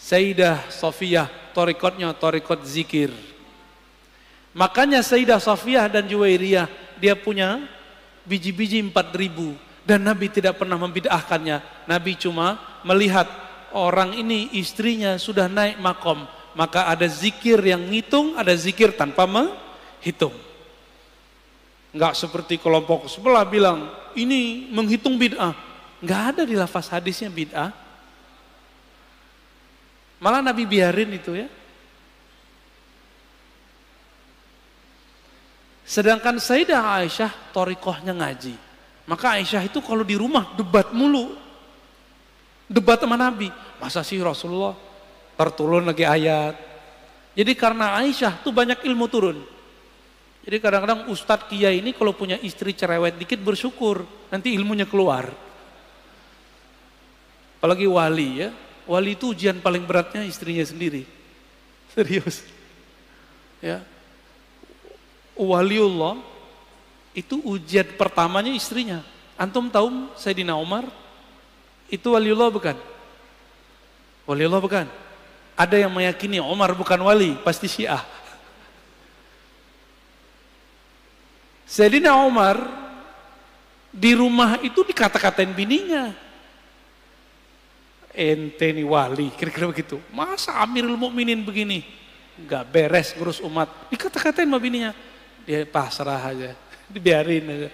Sayyidah Sofiyah Torikotnya Torikot Zikir. Makanya Sayyidah Safiyah dan Juwairiyah dia punya biji-biji 4000 dan Nabi tidak pernah membid'ahkannya. Nabi cuma melihat orang ini istrinya sudah naik makom, maka ada zikir yang ngitung, ada zikir tanpa menghitung. Enggak seperti kelompok sebelah bilang, ini menghitung bid'ah. Enggak ada di lafaz hadisnya bid'ah. Malah Nabi biarin itu ya. Sedangkan Sayyidah Aisyah torikohnya ngaji. Maka Aisyah itu kalau di rumah debat mulu. Debat sama Nabi. Masa sih Rasulullah tertulun lagi ayat. Jadi karena Aisyah tuh banyak ilmu turun. Jadi kadang-kadang Ustadz Kia ini kalau punya istri cerewet dikit bersyukur. Nanti ilmunya keluar. Apalagi wali ya. Wali itu ujian paling beratnya istrinya sendiri. Serius. Ya, waliullah itu ujian pertamanya istrinya. Antum tahu Sayyidina Umar itu waliullah bukan? Waliullah bukan? Ada yang meyakini Umar bukan wali, pasti Syiah. Sayyidina Umar di rumah itu dikata-katain bininya. Ente nih wali, kira-kira begitu. Masa Amirul Mukminin begini? Gak beres ngurus umat. Dikata-katain sama bininya dia ya, pasrah aja, dibiarin aja.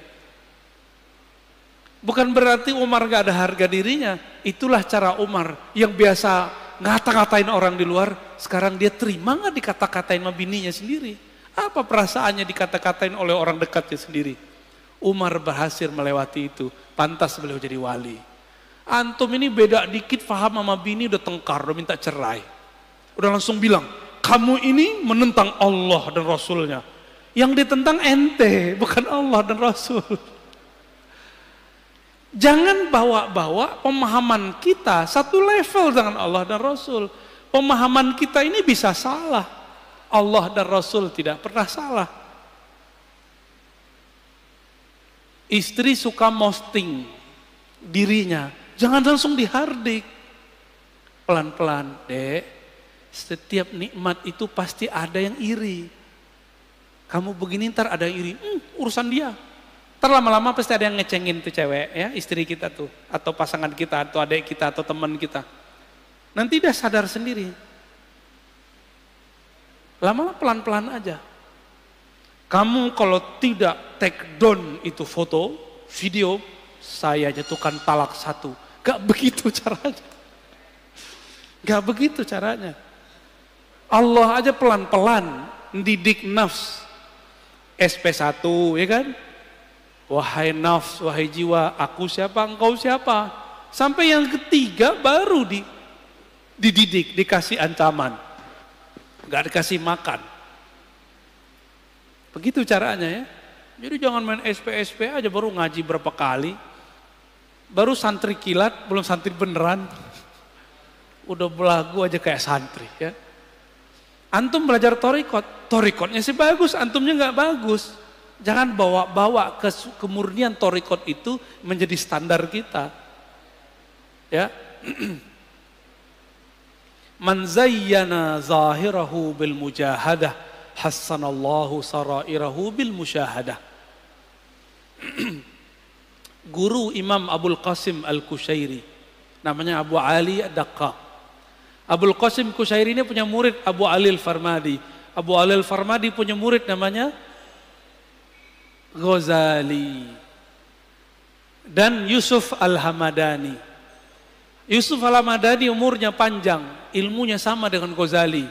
Bukan berarti Umar gak ada harga dirinya. Itulah cara Umar yang biasa ngata-ngatain orang di luar. Sekarang dia terima gak dikata-katain sama bininya sendiri. Apa perasaannya dikata-katain oleh orang dekatnya sendiri. Umar berhasil melewati itu. Pantas beliau jadi wali. Antum ini beda dikit faham sama bini udah tengkar, udah minta cerai. Udah langsung bilang, kamu ini menentang Allah dan Rasulnya yang ditentang ente, bukan Allah dan Rasul. Jangan bawa-bawa pemahaman kita satu level dengan Allah dan Rasul. Pemahaman kita ini bisa salah. Allah dan Rasul tidak pernah salah. Istri suka posting dirinya. Jangan langsung dihardik. Pelan-pelan, dek. Setiap nikmat itu pasti ada yang iri. Kamu begini ntar ada yang iri, hmm, urusan dia. Ntar lama-lama pasti ada yang ngecengin tuh cewek ya, istri kita tuh. Atau pasangan kita, atau adik kita, atau teman kita. Nanti dia sadar sendiri. Lama-lama pelan-pelan aja. Kamu kalau tidak take down itu foto, video, saya jatuhkan talak satu. Gak begitu caranya. Gak begitu caranya. Allah aja pelan-pelan didik nafs. SP1 ya kan? Wahai nafs, wahai jiwa, aku siapa, engkau siapa? Sampai yang ketiga baru di, dididik, dikasih ancaman. Gak dikasih makan. Begitu caranya ya. Jadi jangan main SP-SP aja baru ngaji berapa kali. Baru santri kilat, belum santri beneran. Udah belagu aja kayak santri ya. Antum belajar torikot, torikotnya sih bagus, antumnya nggak bagus. Jangan bawa-bawa ke kemurnian torikot itu menjadi standar kita. Ya. Man zayyana zahirahu bil mujahadah hassanallahu sarairahu bil musyahadah. Guru Imam Abdul Qasim Al-Kushairi namanya Abu Ali Ad-Daqqaq Abul Qasim Kusairi ini punya murid Abu Alil Farmadi. Abu Alil Farmadi punya murid namanya Ghazali. Dan Yusuf Al-Hamadani. Yusuf Al-Hamadani umurnya panjang, ilmunya sama dengan Ghazali.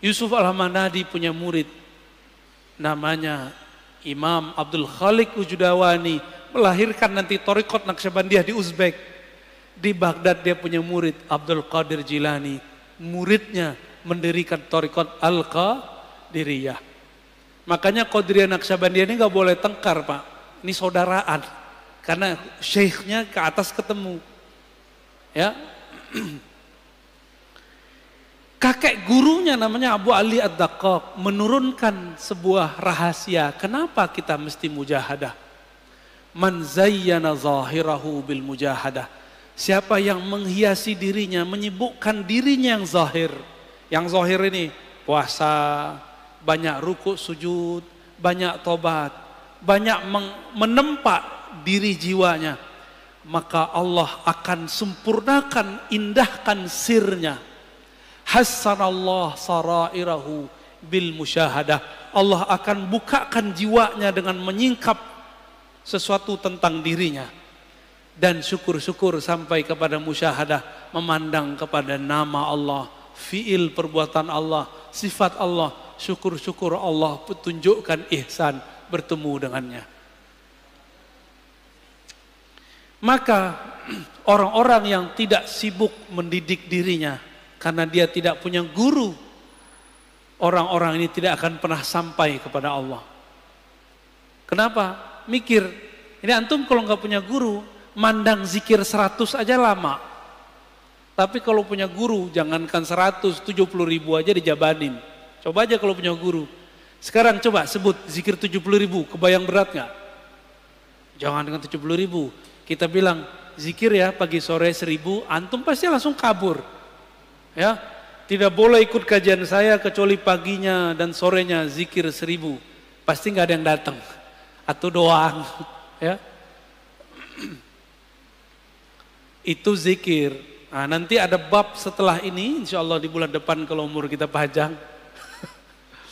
Yusuf Al-Hamadani punya murid namanya Imam Abdul Khalik Ujudawani melahirkan nanti Torikot Naqsyabandiyah di Uzbek di Baghdad dia punya murid Abdul Qadir Jilani. Muridnya mendirikan Torikot Al-Qadiriyah. Makanya Qadiriyah Naksabandiyah ini nggak boleh tengkar Pak. Ini saudaraan. Karena syekhnya ke atas ketemu. Ya. Kakek gurunya namanya Abu Ali Ad-Dakok menurunkan sebuah rahasia. Kenapa kita mesti mujahadah? Man zayyana zahirahu bil mujahadah Siapa yang menghiasi dirinya, menyibukkan dirinya yang zahir. Yang zahir ini puasa, banyak ruku sujud, banyak tobat, banyak menempat diri jiwanya. Maka Allah akan sempurnakan, indahkan sirnya. Hassanallah sarairahu bil musyahadah. Allah akan bukakan jiwanya dengan menyingkap sesuatu tentang dirinya dan syukur-syukur sampai kepada musyahadah memandang kepada nama Allah fiil perbuatan Allah sifat Allah syukur-syukur Allah petunjukkan ihsan bertemu dengannya maka orang-orang yang tidak sibuk mendidik dirinya karena dia tidak punya guru orang-orang ini tidak akan pernah sampai kepada Allah kenapa mikir ini antum kalau nggak punya guru mandang zikir seratus aja lama. Tapi kalau punya guru, jangankan seratus, tujuh puluh ribu aja dijabanin. Coba aja kalau punya guru. Sekarang coba sebut zikir tujuh puluh ribu, kebayang berat nggak? Jangan dengan tujuh puluh ribu. Kita bilang, zikir ya pagi sore seribu, antum pasti langsung kabur. Ya, tidak boleh ikut kajian saya kecuali paginya dan sorenya zikir seribu. Pasti nggak ada yang datang. Atau doang. Ya, Itu zikir. Nah, nanti ada bab setelah ini, insya Allah di bulan depan kalau umur kita panjang.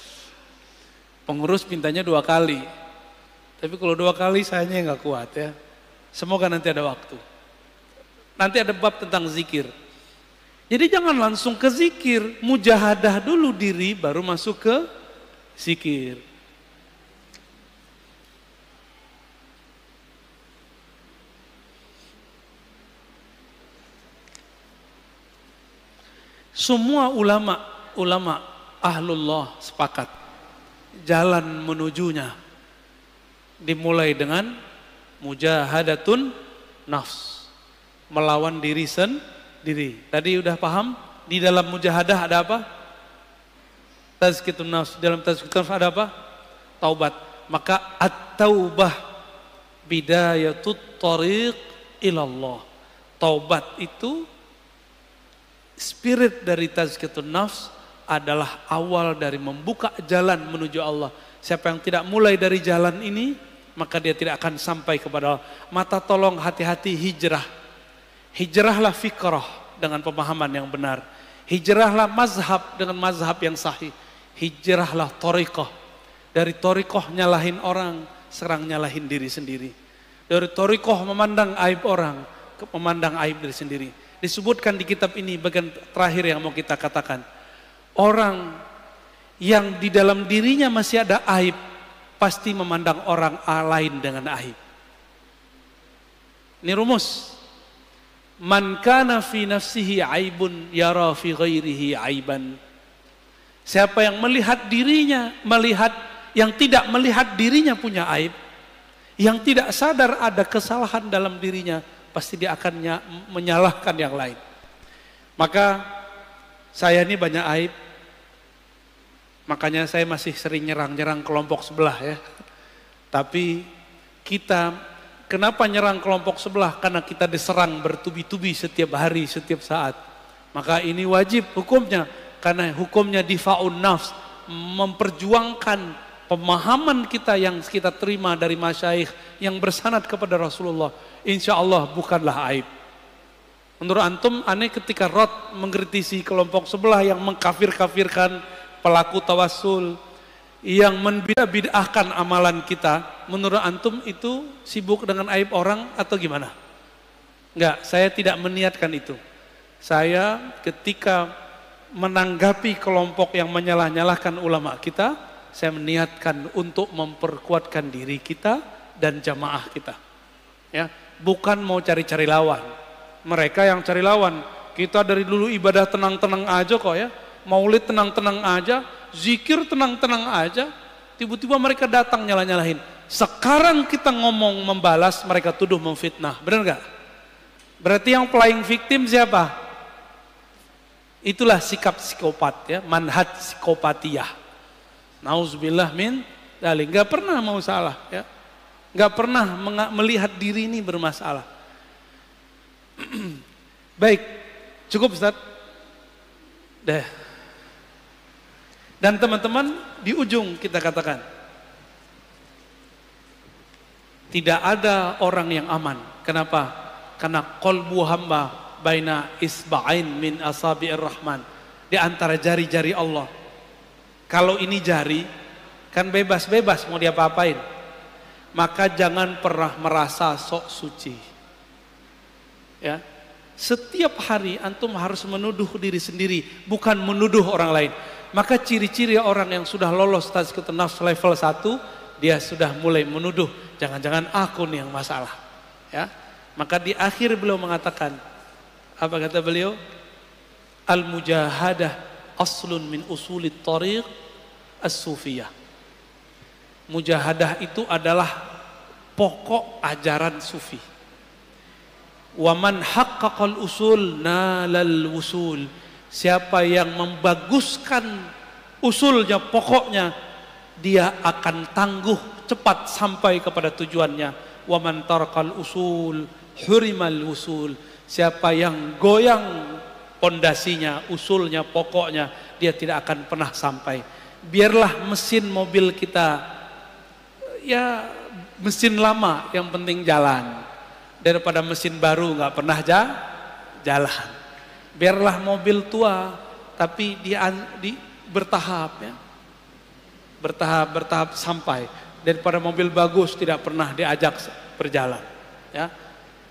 Pengurus pintanya dua kali. Tapi kalau dua kali saya sayangnya nggak kuat ya. Semoga nanti ada waktu. Nanti ada bab tentang zikir. Jadi jangan langsung ke zikir, mujahadah dulu diri baru masuk ke zikir. Semua ulama, ulama ahlullah sepakat. Jalan menujunya dimulai dengan mujahadatun nafs. Melawan diri sendiri. Tadi udah paham? Di dalam mujahadah ada apa? Tazkitun nafs. Dalam tazkitun nafs ada apa? Taubat. Maka at-taubah bidayatut tariq ilallah. Taubat itu Spirit dari tazkiyatun nafs adalah awal dari membuka jalan menuju Allah. Siapa yang tidak mulai dari jalan ini, maka dia tidak akan sampai kepada Allah. Mata tolong hati-hati hijrah. Hijrahlah fikrah dengan pemahaman yang benar. Hijrahlah mazhab dengan mazhab yang sahih. Hijrahlah torikoh. Dari torikoh nyalahin orang, serang nyalahin diri sendiri. Dari torikoh memandang aib orang, memandang aib diri sendiri disebutkan di kitab ini bagian terakhir yang mau kita katakan. Orang yang di dalam dirinya masih ada aib, pasti memandang orang lain dengan aib. Ini rumus. Man kana fi nafsihi aibun yara fi ghairihi aiban. Siapa yang melihat dirinya, melihat yang tidak melihat dirinya punya aib, yang tidak sadar ada kesalahan dalam dirinya, pasti dia akan menyalahkan yang lain. Maka saya ini banyak aib, makanya saya masih sering nyerang-nyerang kelompok sebelah ya. Tapi kita kenapa nyerang kelompok sebelah? Karena kita diserang bertubi-tubi setiap hari, setiap saat. Maka ini wajib hukumnya, karena hukumnya difaun nafs, memperjuangkan pemahaman kita yang kita terima dari masyaikh yang bersanad kepada Rasulullah, insya Allah bukanlah aib. Menurut antum aneh ketika Rod mengkritisi kelompok sebelah yang mengkafir-kafirkan pelaku tawasul, yang membidah bidahkan amalan kita, menurut antum itu sibuk dengan aib orang atau gimana? Enggak, saya tidak meniatkan itu. Saya ketika menanggapi kelompok yang menyalah-nyalahkan ulama kita, saya meniatkan untuk memperkuatkan diri kita dan jamaah kita. Ya, bukan mau cari-cari lawan. Mereka yang cari lawan. Kita dari dulu ibadah tenang-tenang aja kok ya. Maulid tenang-tenang aja, zikir tenang-tenang aja. Tiba-tiba mereka datang nyala-nyalahin. Sekarang kita ngomong membalas, mereka tuduh memfitnah. Benar nggak? Berarti yang playing victim siapa? Itulah sikap psikopat ya, manhat psikopatiah. Nauzubillah min dalik. Gak pernah mau salah ya. Gak pernah melihat diri ini bermasalah. Baik, cukup Ustaz. Dah. Dan teman-teman di ujung kita katakan. Tidak ada orang yang aman. Kenapa? Karena kolbu hamba baina isba'in min asabi'ir rahman. Di antara jari-jari Allah kalau ini jari, kan bebas-bebas mau dia apa-apain. Maka jangan pernah merasa sok suci. Ya. Setiap hari antum harus menuduh diri sendiri, bukan menuduh orang lain. Maka ciri-ciri orang yang sudah lolos tes nafs level 1, dia sudah mulai menuduh, jangan-jangan aku nih yang masalah. Ya. Maka di akhir beliau mengatakan, apa kata beliau? Al-mujahadah aslun min usulit tariq as-sufiyah. Mujahadah itu adalah pokok ajaran sufi. Waman haqqaqal usul nalal usul. Siapa yang membaguskan usulnya, pokoknya, dia akan tangguh cepat sampai kepada tujuannya. Waman tarqal usul hurimal usul. Siapa yang goyang pondasinya, usulnya, pokoknya dia tidak akan pernah sampai. Biarlah mesin mobil kita ya mesin lama yang penting jalan daripada mesin baru nggak pernah ja, jalan. Biarlah mobil tua tapi dia di, bertahap ya. Bertahap bertahap sampai daripada mobil bagus tidak pernah diajak berjalan ya.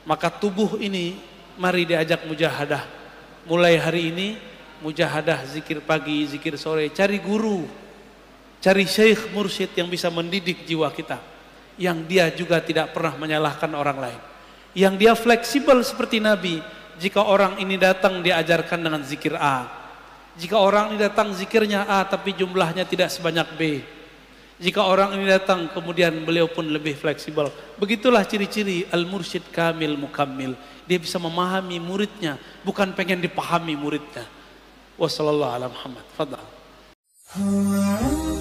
Maka tubuh ini mari diajak mujahadah mulai hari ini mujahadah zikir pagi, zikir sore, cari guru, cari syekh mursyid yang bisa mendidik jiwa kita, yang dia juga tidak pernah menyalahkan orang lain, yang dia fleksibel seperti Nabi. Jika orang ini datang diajarkan dengan zikir A, jika orang ini datang zikirnya A tapi jumlahnya tidak sebanyak B, jika orang ini datang kemudian beliau pun lebih fleksibel. Begitulah ciri-ciri al-mursyid kamil mukammil dia bisa memahami muridnya, bukan pengen dipahami muridnya. Wassalamualaikum warahmatullahi wabarakatuh.